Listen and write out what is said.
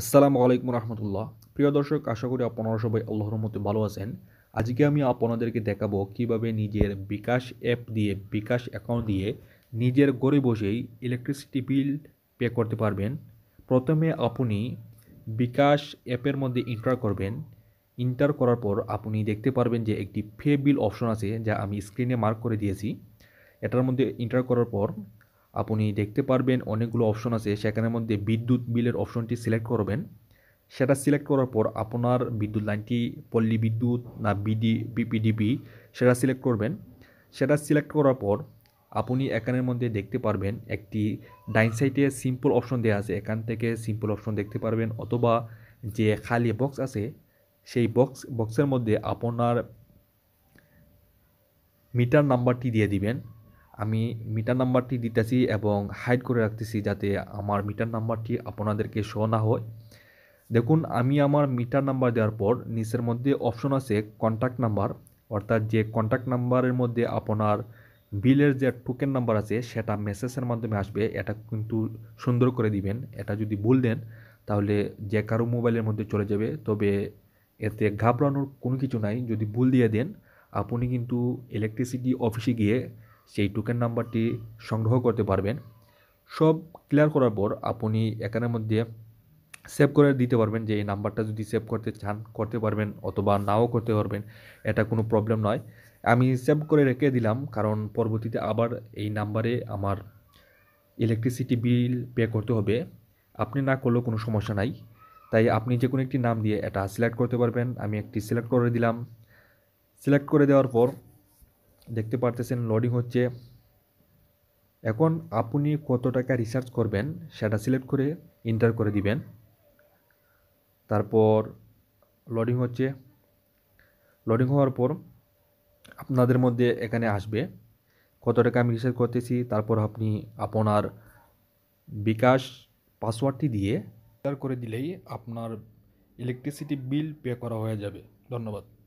আসসালামু আলাইকুম রহমতুল্লাহ প্রিয় দর্শক আশা করি আপনারা সবাই আল্লাহর মতো ভালো আছেন আজকে আমি আপনাদেরকে দেখাবো কিভাবে নিজের বিকাশ অ্যাপ দিয়ে বিকাশ অ্যাকাউন্ট দিয়ে নিজের ঘরে বসেই ইলেকট্রিসিটি বিল পে করতে পারবেন প্রথমে আপনি বিকাশ অ্যাপের মধ্যে ইন্টার করবেন ইন্টার করার পর আপনি দেখতে পারবেন যে একটি ফে বিল অপশন আছে যা আমি স্ক্রিনে মার্ক করে দিয়েছি এটার মধ্যে ইন্টার করার পর আপনি দেখতে পারবেন অনেকগুলো অপশন আছে সেখানের মধ্যে বিদ্যুৎ বিলের অপশনটি সিলেক্ট করবেন সেটা সিলেক্ট করার পর আপনার বিদ্যুৎ লাইনটি পল্লী বিদ্যুৎ না বিডি বিপিডিপি সেটা সিলেক্ট করবেন সেটা সিলেক্ট করার পর আপনি এখানের মধ্যে দেখতে পারবেন একটি ডাইন সাইডে সিম্পল অপশন দেওয়া আছে এখান থেকে সিম্পল অপশন দেখতে পারবেন অথবা যে খালি বক্স আছে সেই বক্স বক্সের মধ্যে আপনার মিটার নাম্বারটি দিয়ে দিবেন আমি মিটার নাম্বারটি দিতেছি এবং হাইড করে রাখতেছি যাতে আমার মিটার নাম্বারটি আপনাদেরকে শো না হয় দেখুন আমি আমার মিটার নাম্বার দেওয়ার পর নিচের মধ্যে অপশন আছে কন্ট্যাক্ট নাম্বার অর্থাৎ যে কন্ট্যাক্ট নাম্বারের মধ্যে আপনার বিলের যে টোকেন নাম্বার আছে সেটা মেসেজের মাধ্যমে আসবে এটা কিন্তু সুন্দর করে দিবেন এটা যদি ভুল দেন তাহলে যে কারো মোবাইলের মধ্যে চলে যাবে তবে এতে ঘাবড়ানোর কোনো কিছু নাই যদি ভুল দিয়ে দেন আপনি কিন্তু ইলেকট্রিসিটি অফিসে গিয়ে সেই টোকেন নাম্বারটি সংগ্রহ করতে পারবেন সব ক্লিয়ার করার পর আপনি এখানের মধ্যে সেভ করে দিতে পারবেন যে এই নাম্বারটা যদি সেভ করতে চান করতে পারবেন অথবা নাও করতে পারবেন এটা কোনো প্রবলেম নয় আমি সেভ করে রেখে দিলাম কারণ পরবর্তীতে আবার এই নাম্বারে আমার ইলেকট্রিসিটি বিল পে করতে হবে আপনি না করলেও কোনো সমস্যা নাই তাই আপনি যে কোনো একটি নাম দিয়ে এটা সিলেক্ট করতে পারবেন আমি একটি সিলেক্ট করে দিলাম সিলেক্ট করে দেওয়ার পর দেখতে পারতেছেন লোডিং হচ্ছে এখন আপনি কত টাকা রিসার্চ করবেন সেটা সিলেক্ট করে ইন্টার করে দিবেন তারপর লডিং হচ্ছে লোডিং হওয়ার পর আপনাদের মধ্যে এখানে আসবে কত টাকা আমি রিসার্চ করতেছি তারপর আপনি আপনার বিকাশ পাসওয়ার্ডটি দিয়ে করে দিলেই আপনার ইলেকট্রিসিটি বিল পে করা হয়ে যাবে ধন্যবাদ